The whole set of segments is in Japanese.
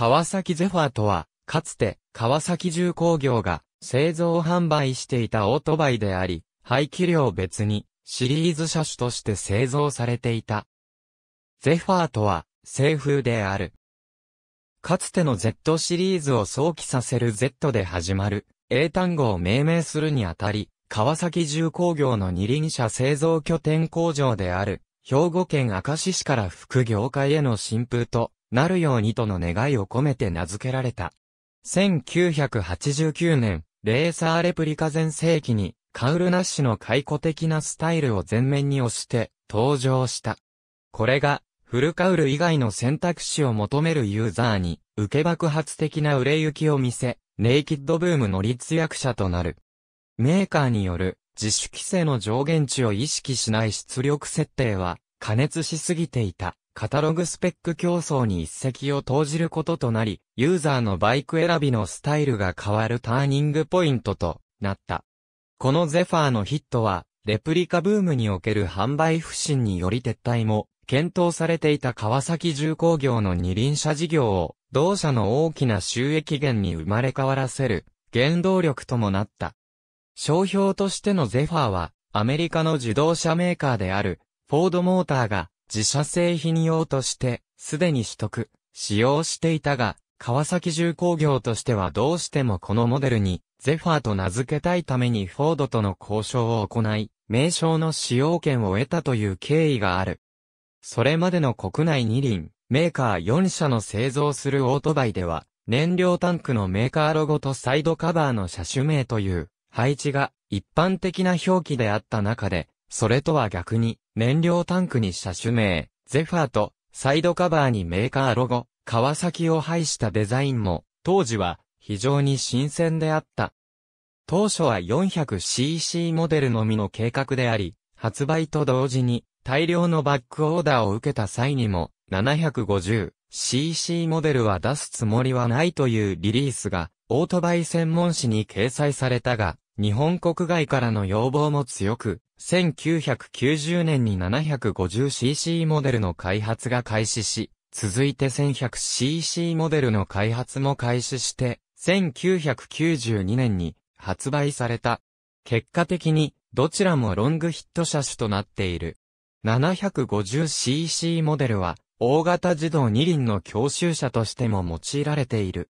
川崎ゼファーとは、かつて、川崎重工業が製造販売していたオートバイであり、排気量別にシリーズ車種として製造されていた。ゼファーとは、西風である。かつての Z シリーズを想起させる Z で始まる英単語を命名するにあたり、川崎重工業の二輪車製造拠点工場である、兵庫県明石市から副業界への新風と、なるようにとの願いを込めて名付けられた。1989年、レーサーレプリカ前世紀に、カウルナッシュの解雇的なスタイルを前面に押して登場した。これが、フルカウル以外の選択肢を求めるユーザーに、受け爆発的な売れ行きを見せ、ネイキッドブームの立役者となる。メーカーによる自主規制の上限値を意識しない出力設定は、加熱しすぎていたカタログスペック競争に一石を投じることとなり、ユーザーのバイク選びのスタイルが変わるターニングポイントとなった。このゼファーのヒットは、レプリカブームにおける販売不振により撤退も、検討されていた川崎重工業の二輪車事業を、同社の大きな収益源に生まれ変わらせる、原動力ともなった。商標としてのゼファーは、アメリカの自動車メーカーである、フォードモーターが、自社製品用として、すでに取得、使用していたが、川崎重工業としてはどうしてもこのモデルに、ゼファーと名付けたいためにフォードとの交渉を行い、名称の使用権を得たという経緯がある。それまでの国内2輪、メーカー4社の製造するオートバイでは、燃料タンクのメーカーロゴとサイドカバーの車種名という配置が一般的な表記であった中で、それとは逆に、燃料タンクに車種名、ゼファーと、サイドカバーにメーカーロゴ、川崎を配したデザインも、当時は非常に新鮮であった。当初は 400cc モデルのみの計画であり、発売と同時に大量のバックオーダーを受けた際にも 750cc モデルは出すつもりはないというリリースがオートバイ専門誌に掲載されたが、日本国外からの要望も強く、1990年に 750cc モデルの開発が開始し、続いて 1100cc モデルの開発も開始して、1992年に発売された。結果的に、どちらもロングヒット車種となっている。750cc モデルは、大型自動二輪の教習車としても用いられている。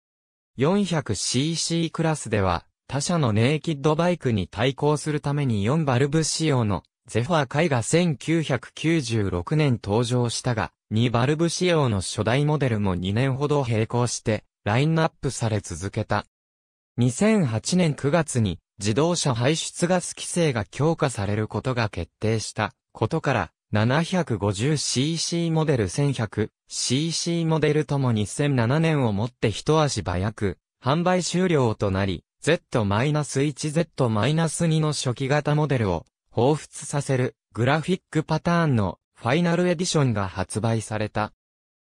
400cc クラスでは、他社のネイキッドバイクに対抗するために4バルブ仕様のゼファー海が1996年登場したが、2バルブ仕様の初代モデルも2年ほど並行して、ラインナップされ続けた。2008年9月に自動車排出ガス規制が強化されることが決定したことから 750cc モデル 1100cc モデルとも2007年をもって一足早く販売終了となり Z-1Z-2 の初期型モデルを彷彿させるグラフィックパターンのファイナルエディションが発売された。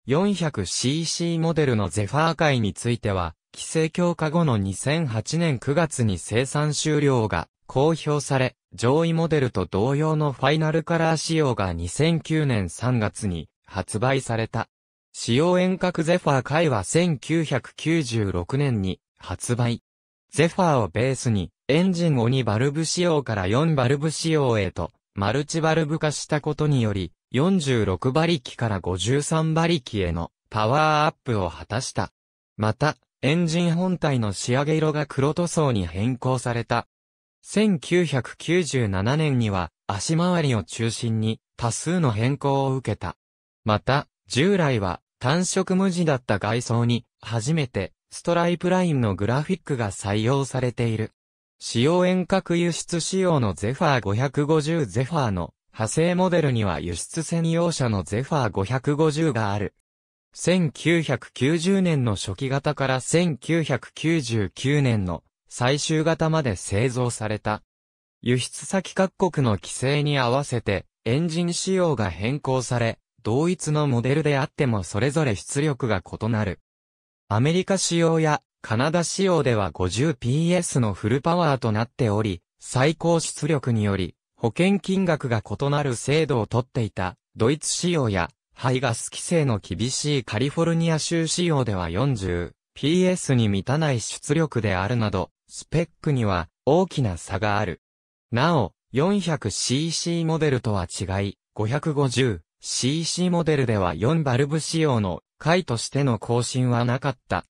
400cc モデルのゼファー界については、規制強化後の2008年9月に生産終了が公表され、上位モデルと同様のファイナルカラー仕様が2009年3月に発売された。使用遠隔ゼファー界は1996年に発売。ゼファーをベースに、エンジンを2バルブ仕様から4バルブ仕様へと、マルチバルブ化したことにより、46馬力から53馬力へのパワーアップを果たした。また、エンジン本体の仕上げ色が黒塗装に変更された。1997年には足回りを中心に多数の変更を受けた。また、従来は単色無地だった外装に初めてストライプラインのグラフィックが採用されている。使用遠隔輸出仕様のゼファー550ゼファーの派生モデルには輸出専用車のゼファー550がある。1990年の初期型から1999年の最終型まで製造された。輸出先各国の規制に合わせてエンジン仕様が変更され、同一のモデルであってもそれぞれ出力が異なる。アメリカ仕様やカナダ仕様では 50PS のフルパワーとなっており、最高出力により、保険金額が異なる制度をとっていた、ドイツ仕様や、排ガス規制の厳しいカリフォルニア州仕様では 40PS に満たない出力であるなど、スペックには大きな差がある。なお、400cc モデルとは違い、550cc モデルでは4バルブ仕様の回としての更新はなかった。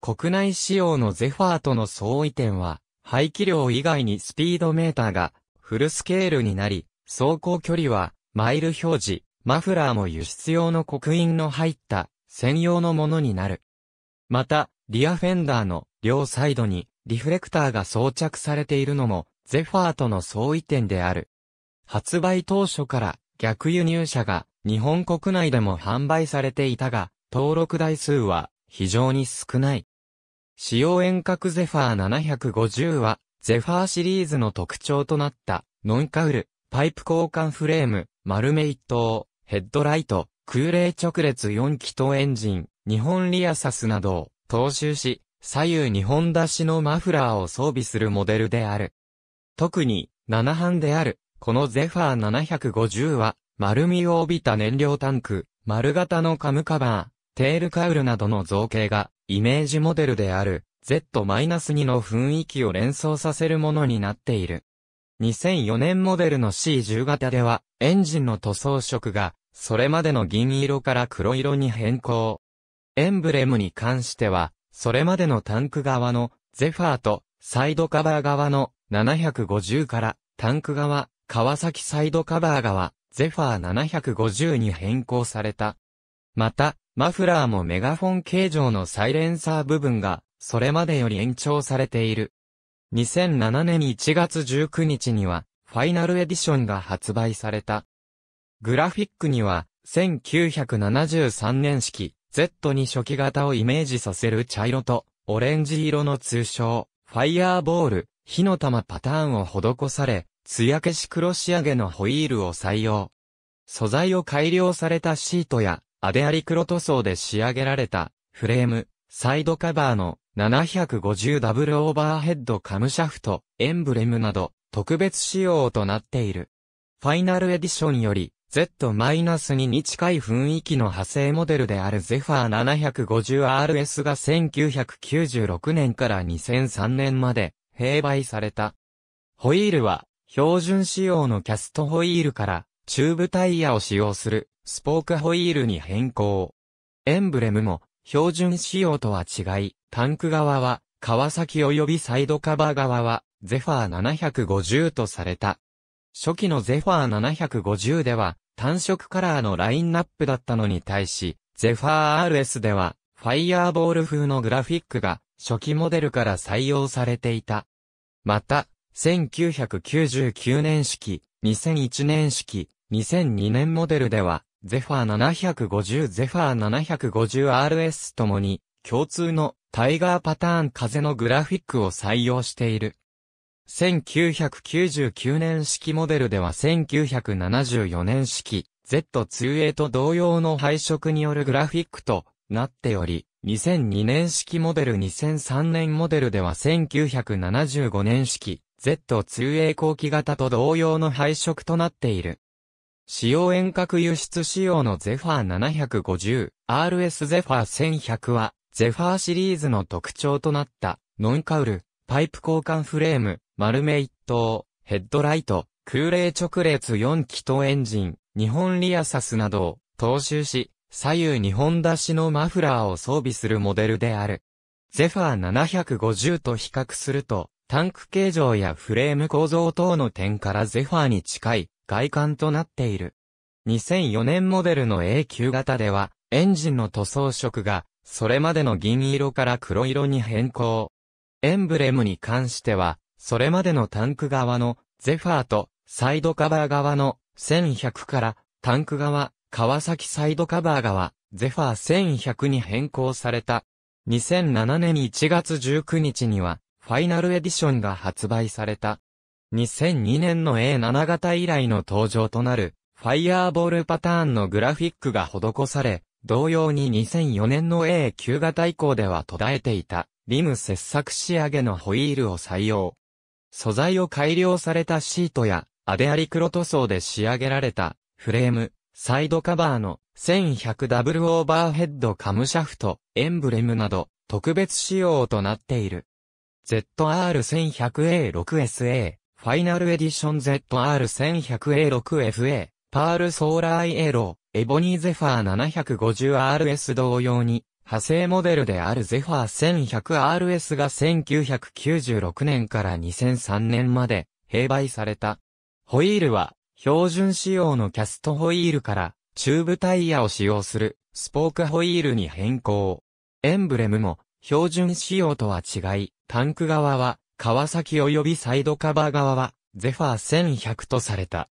国内仕様のゼファーとの相違点は、排気量以外にスピードメーターがフルスケールになり、走行距離はマイル表示、マフラーも輸出用の刻印の入った専用のものになる。また、リアフェンダーの両サイドにリフレクターが装着されているのもゼファーとの相違点である。発売当初から逆輸入車が日本国内でも販売されていたが、登録台数は非常に少ない。使用遠隔ゼファー750は、ゼファーシリーズの特徴となった、ノンカウル、パイプ交換フレーム、丸目一等、ヘッドライト、空冷直列4気筒エンジン、日本リアサスなどを踏襲し、左右2本出しのマフラーを装備するモデルである。特に、7班である、このゼファー750は、丸みを帯びた燃料タンク、丸型のカムカバー、テールカウルなどの造形が、イメージモデルである、Z-2 の雰囲気を連想させるものになっている。2004年モデルの C10 型では、エンジンの塗装色が、それまでの銀色から黒色に変更。エンブレムに関しては、それまでのタンク側の、ゼファーと、サイドカバー側の、750から、タンク側、川崎サイドカバー側、ゼファー750に変更された。また、マフラーもメガフォン形状のサイレンサー部分が、それまでより延長されている。2007年1月19日には、ファイナルエディションが発売された。グラフィックには、1973年式、Z に初期型をイメージさせる茶色と、オレンジ色の通称、ファイヤーボール、火の玉パターンを施され、艶消し黒仕上げのホイールを採用。素材を改良されたシートや、アデアリクロ塗装で仕上げられた、フレーム、サイドカバーの750ダブルオーバーヘッドカムシャフト、エンブレムなど、特別仕様となっている。ファイナルエディションより、Z-2 に近い雰囲気の派生モデルであるゼファー 750RS が1996年から2003年まで併売された。ホイールは標準仕様のキャストホイールからチューブタイヤを使用するスポークホイールに変更。エンブレムも、標準仕様とは違い、タンク側は、川崎及びサイドカバー側は、ゼファー750とされた。初期のゼファー750では、単色カラーのラインナップだったのに対し、ゼファー RS では、ファイヤーボール風のグラフィックが、初期モデルから採用されていた。また、1999年式、2001年式、2002年モデルでは、ゼファー750ゼファー 750RS ともに、共通のタイガーパターン風のグラフィックを採用している。1999年式モデルでは1974年式 Z2A と同様の配色によるグラフィックとなっており、2002年式モデル2003年モデルでは1975年式 Z2A 後期型と同様の配色となっている。使用遠隔輸出仕様のゼファー 750RS ゼファー1100は、ゼファーシリーズの特徴となった、ノンカウル、パイプ交換フレーム、丸目一灯、ヘッドライト、空冷直列4気筒エンジン、日本リアサスなどを踏襲し、左右2本出しのマフラーを装備するモデルである。ゼファー750と比較すると、タンク形状やフレーム構造等の点からゼファーに近い外観となっている。2004年モデルの A 級型では、エンジンの塗装色が、それまでの銀色から黒色に変更。エンブレムに関しては、それまでのタンク側のゼファーとサイドカバー側の1100からタンク側、川崎サイドカバー側、ゼファー1100に変更された。2007年1月19日には、ファイナルエディションが発売された。2002年の A7 型以来の登場となる、ファイアーボールパターンのグラフィックが施され、同様に2004年の A9 型以降では途絶えていた、リム切削仕上げのホイールを採用。素材を改良されたシートや、アデアリクロ塗装で仕上げられた、フレーム、サイドカバーの1100ダブルオーバーヘッドカムシャフト、エンブレムなど、特別仕様となっている。ZR1100A6SA、ファイナルエディション ZR1100A6FA、パールソーラーイエロ、ー、エボニーゼファー 750RS 同様に、派生モデルであるゼファー 1100RS が1996年から2003年まで併売された。ホイールは標準仕様のキャストホイールからチューブタイヤを使用するスポークホイールに変更。エンブレムも標準仕様とは違い、タンク側は川崎及びサイドカバー側は、ゼファー1100とされた。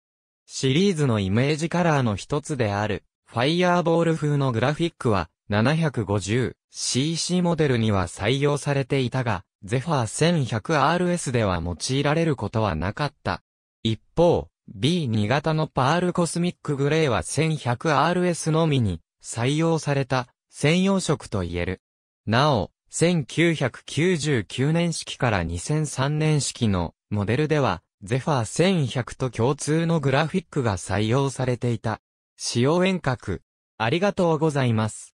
シリーズのイメージカラーの一つである、ファイヤーボール風のグラフィックは、750cc モデルには採用されていたが、ゼファー 1100RS では用いられることはなかった。一方、B2 型のパールコスミックグレーは 1100RS のみに採用された専用色と言える。なお、1999年式から2003年式のモデルでは、ゼファー1100と共通のグラフィックが採用されていた。使用遠隔。ありがとうございます。